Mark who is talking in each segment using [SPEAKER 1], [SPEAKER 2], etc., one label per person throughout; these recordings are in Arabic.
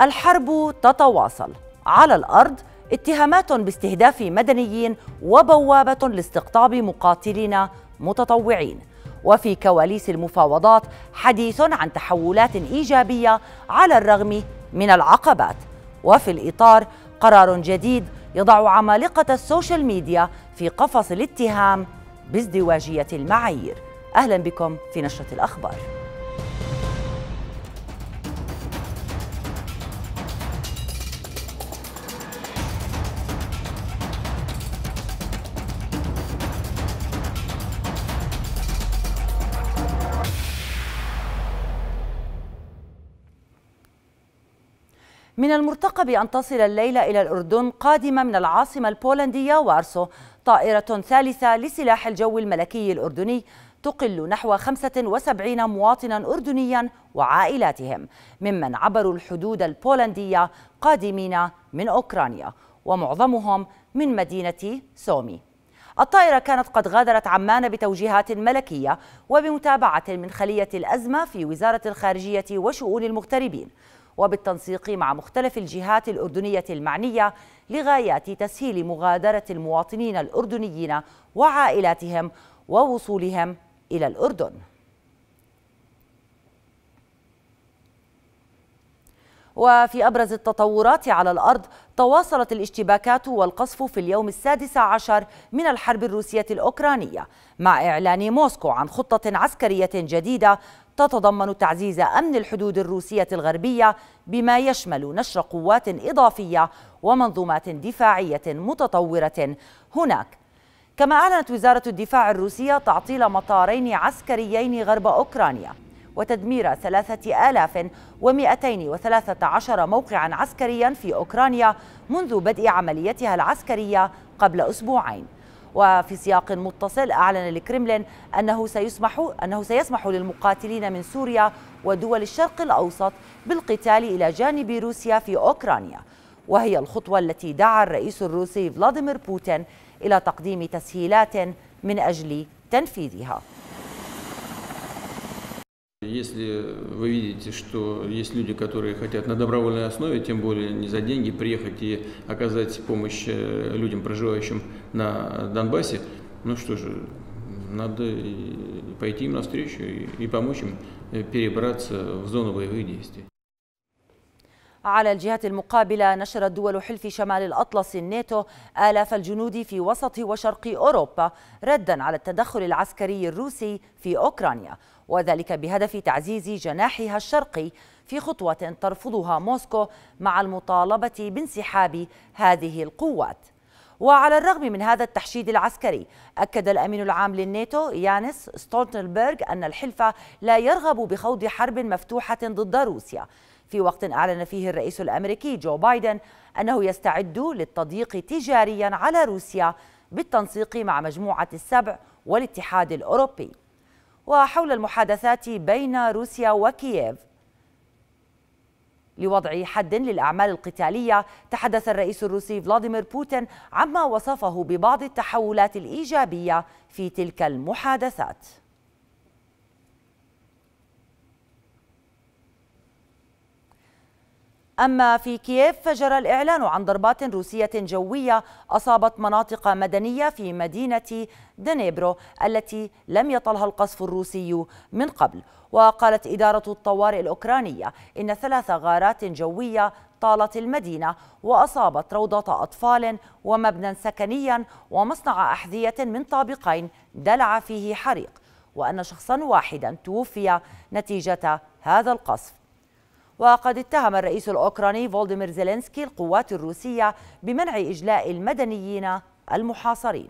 [SPEAKER 1] الحرب تتواصل على الارض اتهامات باستهداف مدنيين وبوابه لاستقطاب مقاتلين متطوعين وفي كواليس المفاوضات حديث عن تحولات ايجابيه على الرغم من العقبات وفي الاطار قرار جديد يضع عمالقه السوشيال ميديا في قفص الاتهام بازدواجيه المعايير اهلا بكم في نشره الاخبار من المرتقب أن تصل الليلة إلى الأردن قادمة من العاصمة البولندية وارسو طائرة ثالثة لسلاح الجو الملكي الأردني تقل نحو 75 مواطنا أردنيا وعائلاتهم ممن عبروا الحدود البولندية قادمين من أوكرانيا ومعظمهم من مدينة سومي الطائرة كانت قد غادرت عمان بتوجيهات ملكية وبمتابعة من خلية الأزمة في وزارة الخارجية وشؤون المغتربين وبالتنسيق مع مختلف الجهات الأردنية المعنية لغاية تسهيل مغادرة المواطنين الأردنيين وعائلاتهم ووصولهم إلى الأردن وفي أبرز التطورات على الأرض تواصلت الاشتباكات والقصف في اليوم السادس عشر من الحرب الروسية الأوكرانية مع إعلان موسكو عن خطة عسكرية جديدة تتضمن تعزيز أمن الحدود الروسية الغربية بما يشمل نشر قوات إضافية ومنظومات دفاعية متطورة هناك كما أعلنت وزارة الدفاع الروسية تعطيل مطارين عسكريين غرب أوكرانيا وتدمير 3213 موقعا عسكريا في أوكرانيا منذ بدء عمليتها العسكرية قبل أسبوعين وفي سياق متصل أعلن الكرملين أنه سيسمح أنه سيسمح للمقاتلين من سوريا ودول الشرق الأوسط بالقتال إلى جانب روسيا في أوكرانيا وهي الخطوة التي دعا الرئيس الروسي فلاديمير بوتين إلى تقديم تسهيلات من أجل تنفيذها
[SPEAKER 2] Если вы видите, что есть люди, которые хотят на добровольной основе, тем более не за деньги, приехать и оказать помощь э, людям, проживающим на Донбассе, ну что же, надо пойти им навстречу и помочь им э, перебраться в зону боевых действий.
[SPEAKER 1] على الجهة المقابلة نشرت دول حلف شمال الأطلس الناتو آلاف الجنود في وسط وشرق أوروبا ردا على التدخل العسكري الروسي في أوكرانيا وذلك بهدف تعزيز جناحها الشرقي في خطوة ترفضها موسكو مع المطالبة بانسحاب هذه القوات وعلى الرغم من هذا التحشيد العسكري أكد الأمين العام للناتو يانس ستولتنبرغ أن الحلف لا يرغب بخوض حرب مفتوحة ضد روسيا في وقت أعلن فيه الرئيس الأمريكي جو بايدن أنه يستعد للتضييق تجاريا على روسيا بالتنسيق مع مجموعة السبع والاتحاد الأوروبي وحول المحادثات بين روسيا وكييف لوضع حد للأعمال القتالية تحدث الرئيس الروسي فلاديمير بوتين عما وصفه ببعض التحولات الإيجابية في تلك المحادثات أما في كييف فجرى الإعلان عن ضربات روسية جوية أصابت مناطق مدنية في مدينة دنيبرو التي لم يطلها القصف الروسي من قبل وقالت إدارة الطوارئ الأوكرانية إن ثلاث غارات جوية طالت المدينة وأصابت روضة أطفال ومبنى سكنيا ومصنع أحذية من طابقين دلع فيه حريق وأن شخصا واحدا توفي نتيجة هذا القصف وقد اتهم الرئيس الأوكراني فولديمير زيلينسكي القوات الروسية بمنع إجلاء المدنيين المحاصرين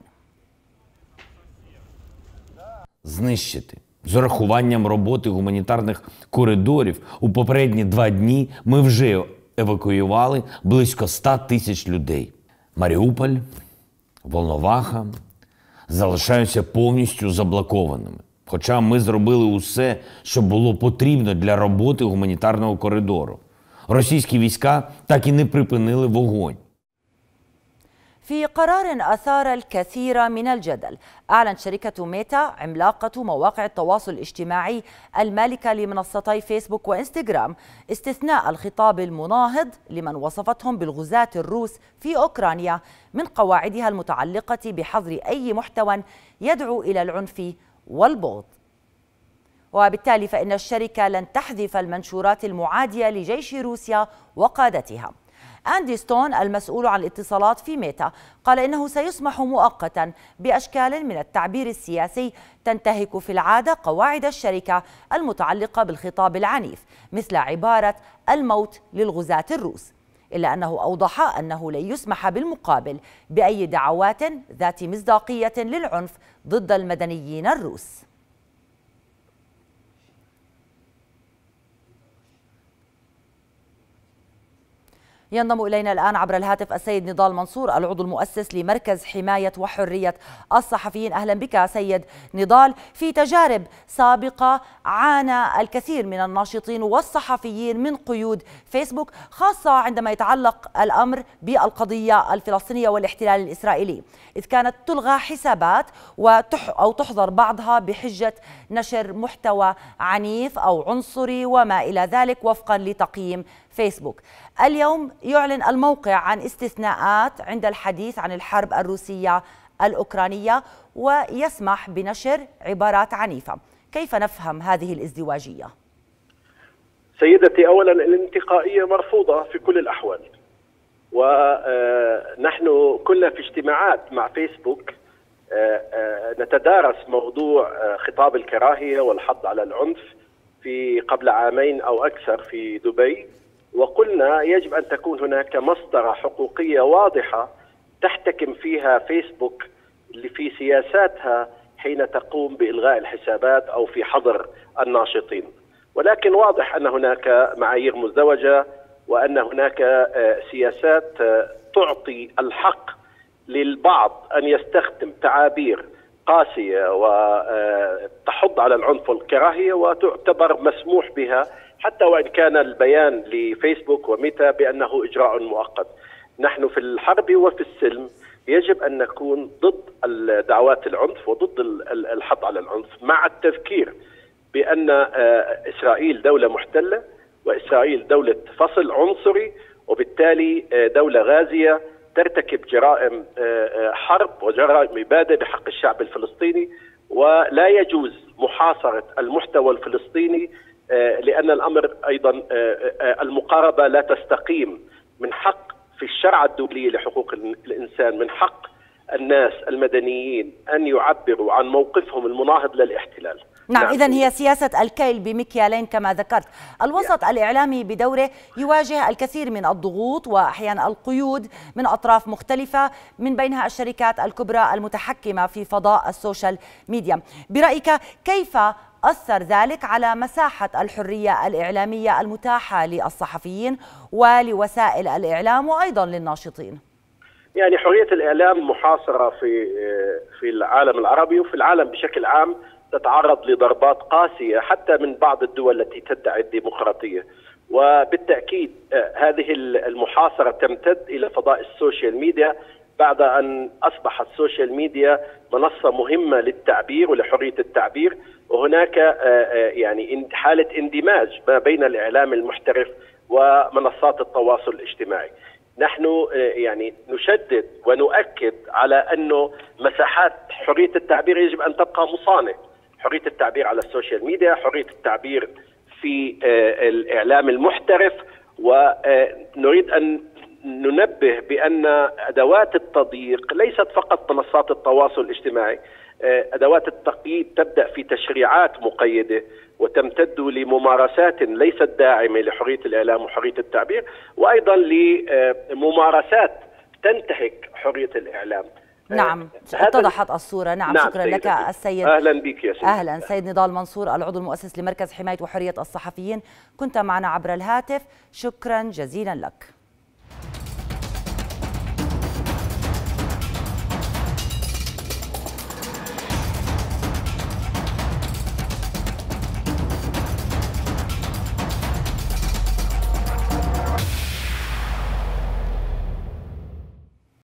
[SPEAKER 1] знищити з урахуванням роботи гуманітарних коридорів у попередні два дні. Ми вже евакуювали близько 100 тисяч людей. Маріуполь, Волноваха залишаються повністю заблокованими. Хоча ми зробили усе, що було потрібно для роботи гуманітарного коридору. Російські війська так і не припинили вогонь. في قرار أثار الكثير من الجدل أعلن شركة ميتا عملاقة مواقع التواصل الاجتماعي المالكة لمنصتي فيسبوك وإنستغرام استثناء الخطاب المناهض لمن وصفتهم بالغزاة الروس في أوكرانيا من قواعدها المتعلقة بحظر أي محتوى يدعو إلى العنف والبغض وبالتالي فإن الشركة لن تحذف المنشورات المعادية لجيش روسيا وقادتها أندي ستون المسؤول عن الاتصالات في ميتا قال إنه سيسمح مؤقتا بأشكال من التعبير السياسي تنتهك في العادة قواعد الشركة المتعلقة بالخطاب العنيف مثل عبارة الموت للغزاة الروس إلا أنه أوضح أنه لن يسمح بالمقابل بأي دعوات ذات مصداقية للعنف ضد المدنيين الروس ينضم إلينا الآن عبر الهاتف السيد نضال منصور العضو المؤسس لمركز حماية وحرية الصحفيين أهلا بك سيد نضال في تجارب سابقة عانى الكثير من الناشطين والصحفيين من قيود فيسبوك خاصة عندما يتعلق الأمر بالقضية الفلسطينية والاحتلال الإسرائيلي إذ كانت تلغى حسابات وتح أو تحظر بعضها بحجة نشر محتوى عنيف أو عنصري وما إلى ذلك وفقا لتقييم فيسبوك اليوم يعلن الموقع عن استثناءات عند الحديث عن الحرب الروسية الأوكرانية ويسمح بنشر عبارات عنيفة كيف نفهم هذه الازدواجية؟
[SPEAKER 2] سيدتي أولا الانتقائية مرفوضة في كل الأحوال ونحن آه، كنا في اجتماعات مع فيسبوك آه، آه، نتدارس موضوع خطاب الكراهية والحض على العنف في قبل عامين أو أكثر في دبي وقلنا يجب أن تكون هناك مسطرة حقوقية واضحة تحتكم فيها فيسبوك في سياساتها حين تقوم بإلغاء الحسابات أو في حظر الناشطين ولكن واضح أن هناك معايير مزدوجة وأن هناك آه، سياسات آه، تعطي الحق للبعض أن يستخدم تعابير قاسية وتحض آه، على العنف والكراهية وتعتبر مسموح بها حتى وان كان البيان لفيسبوك وميتا بانه اجراء مؤقت. نحن في الحرب وفي السلم يجب ان نكون ضد دعوات العنف وضد الحض على العنف مع التذكير بان آه، اسرائيل دوله محتله واسرائيل دوله فصل عنصري وبالتالي آه، دوله غازيه ترتكب جرائم آه، حرب وجرائم اباده بحق الشعب الفلسطيني ولا يجوز محاصره المحتوى الفلسطيني آه، لأن الأمر أيضا آه، آه، المقاربة لا تستقيم من حق في الشرع الدولي لحقوق الإنسان من حق الناس المدنيين أن يعبروا عن موقفهم المناهض للاحتلال نعم, نعم. إذا هي
[SPEAKER 1] سياسة الكيل بمكيالين كما ذكرت الوسط الإعلامي بدوره يواجه الكثير من الضغوط وأحيانا القيود من أطراف مختلفة من بينها الشركات الكبرى المتحكمة في فضاء السوشيال ميديا برأيك كيف أثر ذلك على مساحة الحرية الإعلامية المتاحة للصحفيين ولوسائل الإعلام وأيضا للناشطين
[SPEAKER 2] يعني حرية الإعلام محاصرة في في العالم العربي وفي العالم بشكل عام تتعرض لضربات قاسية حتى من بعض الدول التي تدعي الديمقراطية وبالتأكيد آه، هذه المحاصرة تمتد إلى فضاء السوشيال ميديا بعد ان اصبح السوشيال ميديا منصه مهمه للتعبير ولحريه التعبير وهناك آه، آه، يعني حاله اندماج ما بين الاعلام المحترف ومنصات التواصل الاجتماعي. نحن آه، يعني نشدد ونؤكد على انه مساحات حريه التعبير يجب ان تبقى مصانه. حريه التعبير على السوشيال ميديا، حريه التعبير في الاعلام المحترف ونريد ان ننبه بان ادوات التضييق ليست فقط منصات التواصل الاجتماعي آه، ادوات التقييد تبدا في تشريعات مقيده وتمتد لممارسات ليست داعمه لحريه الاعلام وحريه التعبير وايضا لممارسات تنتهك حريه الاعلام آه،
[SPEAKER 1] نعم اتضحت الصورة نعم, نعم شكرا سيدتي. لك السيد أهلا بك يا سيد أهلا سيد نضال منصور العضو المؤسس لمركز حماية وحرية الصحفيين كنت معنا عبر الهاتف شكرا جزيلا لك